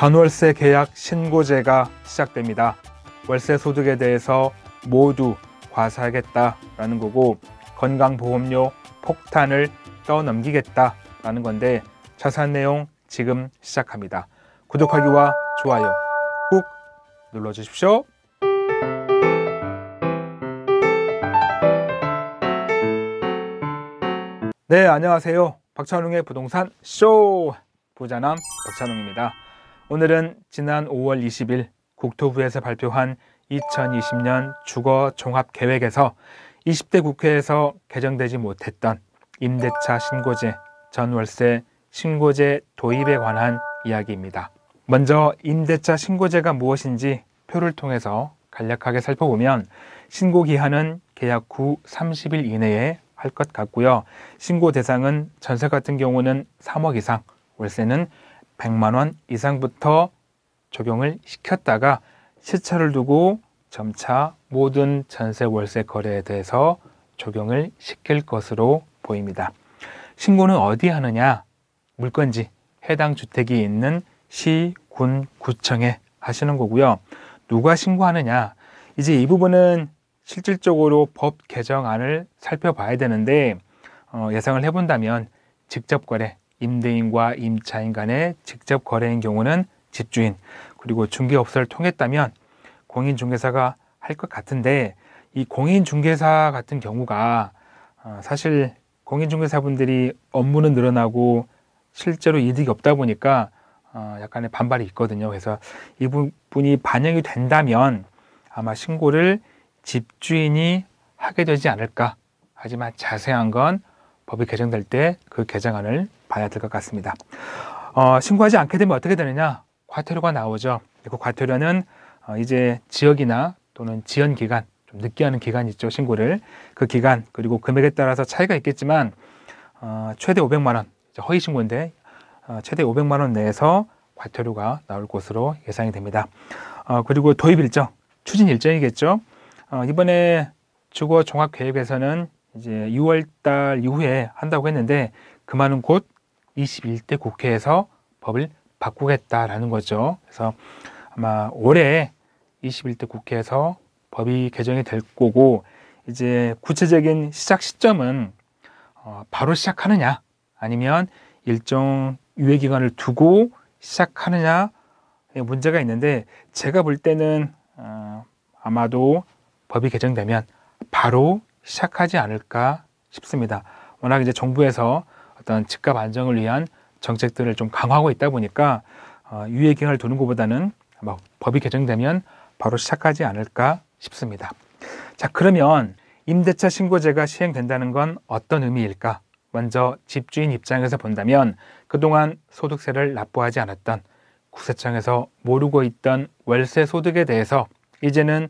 전월세 계약 신고제가 시작됩니다. 월세 소득에 대해서 모두 과세하겠다라는 거고 건강보험료 폭탄을 떠넘기겠다라는 건데 자세 내용 지금 시작합니다. 구독하기와 좋아요 꾹 눌러주십시오. 네, 안녕하세요. 박찬웅의 부동산 쇼! 부자남 박찬웅입니다. 오늘은 지난 5월 20일 국토부에서 발표한 2020년 주거 종합 계획에서 20대 국회에서 개정되지 못했던 임대차 신고제, 전월세 신고제 도입에 관한 이야기입니다. 먼저 임대차 신고제가 무엇인지 표를 통해서 간략하게 살펴보면 신고 기한은 계약 후 30일 이내에 할 것 같고요. 신고 대상은 전세 같은 경우는 3억 이상, 월세는 100만 원 이상부터 적용을 시켰다가 시차를 두고 점차 모든 전세 월세 거래에 대해서 적용을 시킬 것으로 보입니다. 신고는 어디 하느냐? 물건지 해당 주택이 있는 시, 군, 구청에 하시는 거고요. 누가 신고하느냐? 이제 이 부분은 실질적으로 법 개정안을 살펴봐야 되는데 어, 예상을 해본다면 직접 거래, 임대인과 임차인 간의 직접 거래인 경우는 집주인 그리고 중개업소를 통했다면 공인중개사가 할 것 같은데 이 공인중개사 같은 경우가 어, 사실 공인중개사분들이 업무는 늘어나고 실제로 이득이 없다 보니까 어, 약간의 반발이 있거든요. 그래서 이 부분이 반영이 된다면 아마 신고를 집주인이 하게 되지 않을까. 하지만 자세한 건 법이 개정될 때 그 개정안을 봐야 될 것 같습니다. 어, 신고하지 않게 되면 어떻게 되느냐? 과태료가 나오죠. 그 과태료는 어, 이제 지역이나 또는 지연 기간, 좀 늦게 하는 기간 있죠. 신고를 그 기간 그리고 금액에 따라서 차이가 있겠지만 어, 최대 500만 원 허위 신고인데 어, 최대 500만 원 내에서 과태료가 나올 것으로 예상이 됩니다. 어, 그리고 도입 일정, 추진 일정이겠죠. 어, 이번에 주거 종합 계획에서는 이제 6월 달 이후에 한다고 했는데 그만은 곧 21대 국회에서 법을 바꾸겠다라는 거죠. 그래서 아마 올해 21대 국회에서 법이 개정이 될 거고 이제 구체적인 시작 시점은 어, 바로 시작하느냐 아니면 일정 유예 기간을 두고 시작하느냐 문제가 있는데 제가 볼 때는 어, 아마도 법이 개정되면 바로 시작하지 않을까 싶습니다. 워낙 이제 정부에서 어떤 집값 안정을 위한 정책들을 좀 강화하고 있다 보니까 어, 유예 기간을 두는 것보다는 아마 법이 개정되면 바로 시작하지 않을까 싶습니다. 자 그러면 임대차 신고제가 시행된다는 건 어떤 의미일까? 먼저 집주인 입장에서 본다면 그동안 소득세를 납부하지 않았던 구세청에서 모르고 있던 월세 소득에 대해서 이제는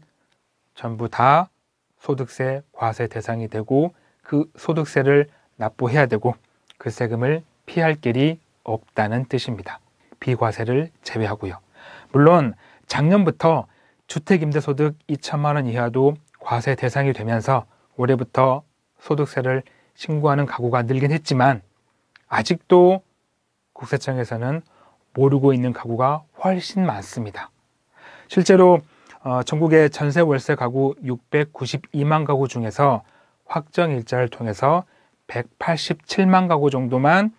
전부 다 소득세 과세 대상이 되고 그 소득세를 납부해야 되고 그 세금을 피할 길이 없다는 뜻입니다. 비과세를 제외하고요. 물론 작년부터 주택임대소득 2천만 원 이하도 과세 대상이 되면서 올해부터 소득세를 신고하는 가구가 늘긴 했지만 아직도 국세청에서는 모르고 있는 가구가 훨씬 많습니다. 실제로 어, 전국의 전세 월세 가구 692만 가구 중에서 확정 일자를 통해서 187만 가구 정도만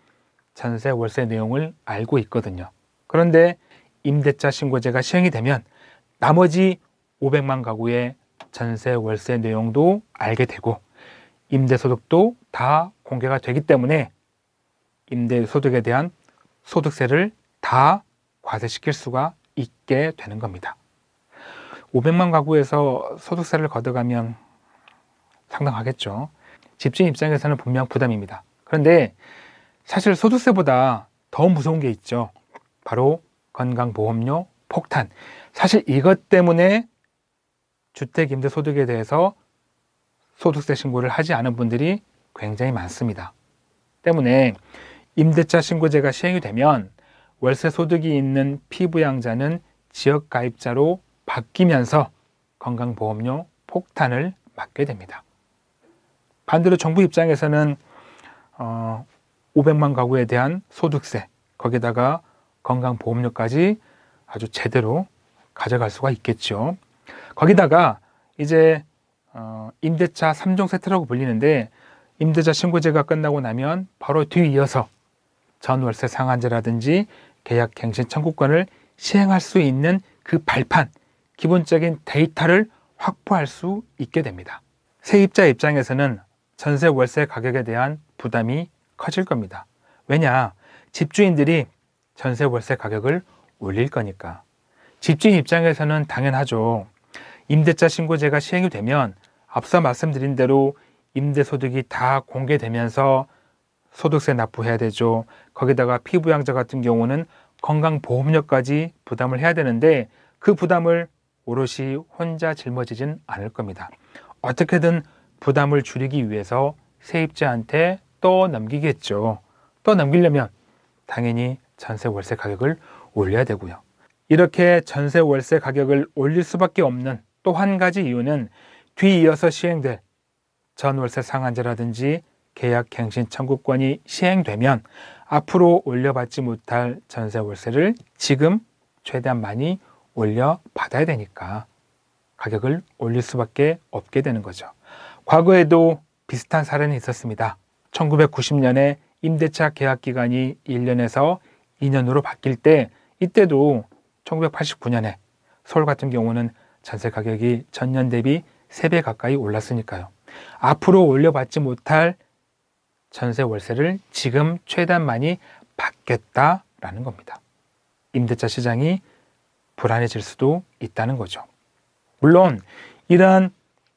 전세 월세 내용을 알고 있거든요. 그런데 임대차 신고제가 시행이 되면 나머지 500만 가구의 전세 월세 내용도 알게 되고 임대소득도 다 공개가 되기 때문에 임대소득에 대한 소득세를 다 과세시킬 수가 있게 되는 겁니다. 500만 가구에서 소득세를 걷어가면 상당하겠죠. 집주인 입장에서는 분명 부담입니다. 그런데 사실 소득세보다 더 무서운 게 있죠. 바로 건강보험료 폭탄. 사실 이것 때문에 주택임대소득에 대해서 소득세 신고를 하지 않은 분들이 굉장히 많습니다. 때문에 임대차 신고제가 시행이 되면 월세 소득이 있는 피부양자는 지역 가입자로 바뀌면서 건강보험료 폭탄을 맞게 됩니다. 반대로 정부 입장에서는 어, 500만 가구에 대한 소득세 거기다가 건강보험료까지 아주 제대로 가져갈 수가 있겠죠. 거기다가 이제 어, 임대차 3종 세트라고 불리는데 임대차 신고제가 끝나고 나면 바로 뒤이어서 전월세 상한제라든지 계약갱신 청구권을 시행할 수 있는 그 발판, 기본적인 데이터를 확보할 수 있게 됩니다. 세입자 입장에서는 전세 월세 가격에 대한 부담이 커질 겁니다. 왜냐? 집주인들이 전세 월세 가격을 올릴 거니까. 집주인 입장에서는 당연하죠. 임대차 신고제가 시행이 되면 앞서 말씀드린 대로 임대소득이 다 공개되면서 소득세 납부해야 되죠. 거기다가 피부양자 같은 경우는 건강보험료까지 부담을 해야 되는데 그 부담을 오롯이 혼자 짊어지진 않을 겁니다. 어떻게든 부담을 줄이기 위해서 세입자한테 또넘기겠죠또넘기려면 당연히 전세 월세 가격을 올려야 되고요. 이렇게 전세 월세 가격을 올릴 수밖에 없는 또 한 가지 이유는 뒤이어서 시행될 전월세 상한제라든지 계약 갱신 청구권이 시행되면 앞으로 올려받지 못할 전세 월세를 지금 최대한 많이 올려받아야 되니까 가격을 올릴 수밖에 없게 되는 거죠. 과거에도 비슷한 사례는 있었습니다. 1990년에 임대차 계약 기간이 1년에서 2년으로 바뀔 때 이때도 1989년에 서울 같은 경우는 전세 가격이 전년 대비 3배 가까이 올랐으니까요. 앞으로 올려받지 못할 전세 월세를 지금 최대한 많이 받겠다라는 겁니다. 임대차 시장이 불안해질 수도 있다는 거죠. 물론 이러한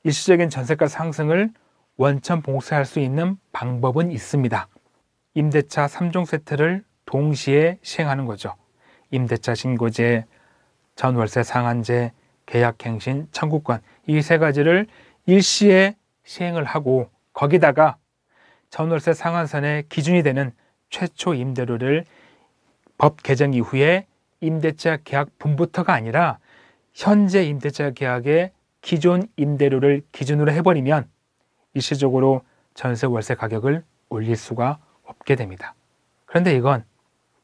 일시적인 전세가 상승을 원천 봉쇄할 수 있는 방법은 있습니다. 임대차 3종 세트를 동시에 시행하는 거죠. 임대차 신고제, 전월세 상한제, 계약갱신, 청구권 이 세 가지를 일시에 시행을 하고 거기다가 전월세 상한선의 기준이 되는 최초 임대료를 법 개정 이후에 임대차 계약 분부터가 아니라 현재 임대차 계약의 기존 임대료를 기준으로 해버리면 일시적으로 전세 월세 가격을 올릴 수가 없게 됩니다. 그런데 이건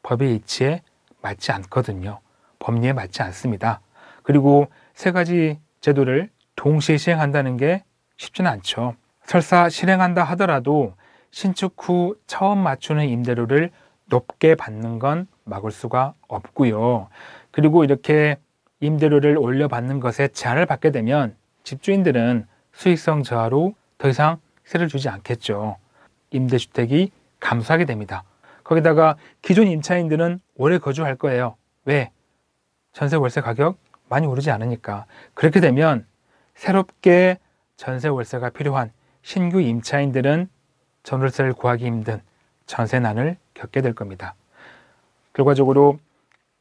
법의 이치에 맞지 않거든요. 법리에 맞지 않습니다. 그리고 세 가지 제도를 동시에 시행한다는 게 쉽지는 않죠. 설사 실행한다 하더라도 신축 후 처음 맞추는 임대료를 높게 받는 건 막을 수가 없고요. 그리고 이렇게 임대료를 올려받는 것에 제한을 받게 되면 집주인들은 수익성 저하로 더 이상 세를 주지 않겠죠. 임대주택이 감소하게 됩니다. 거기다가 기존 임차인들은 오래 거주할 거예요. 왜? 전세 월세 가격 많이 오르지 않으니까. 그렇게 되면 새롭게 전세 월세가 필요한 신규 임차인들은 전월세를 구하기 힘든 전세난을 겪게 될 겁니다. 결과적으로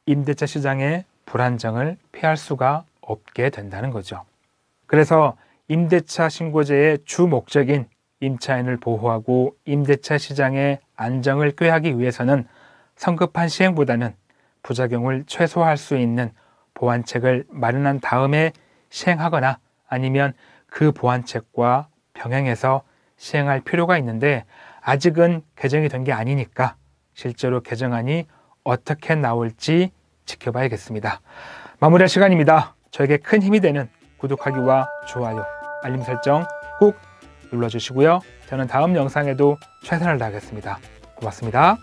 임대차 시장에 불안정을 피할 수가 없게 된다는 거죠. 그래서 임대차 신고제의 주 목적인 임차인을 보호하고 임대차 시장의 안정을 꾀하기 위해서는 성급한 시행보다는 부작용을 최소화할 수 있는 보완책을 마련한 다음에 시행하거나 아니면 그 보완책과 병행해서 시행할 필요가 있는데 아직은 개정이 된 게 아니니까 실제로 개정안이 어떻게 나올지 지켜봐야겠습니다. 마무리할 시간입니다. 저에게 큰 힘이 되는 구독하기와 좋아요, 알림 설정 꼭 눌러주시고요. 저는 다음 영상에도 최선을 다하겠습니다. 고맙습니다.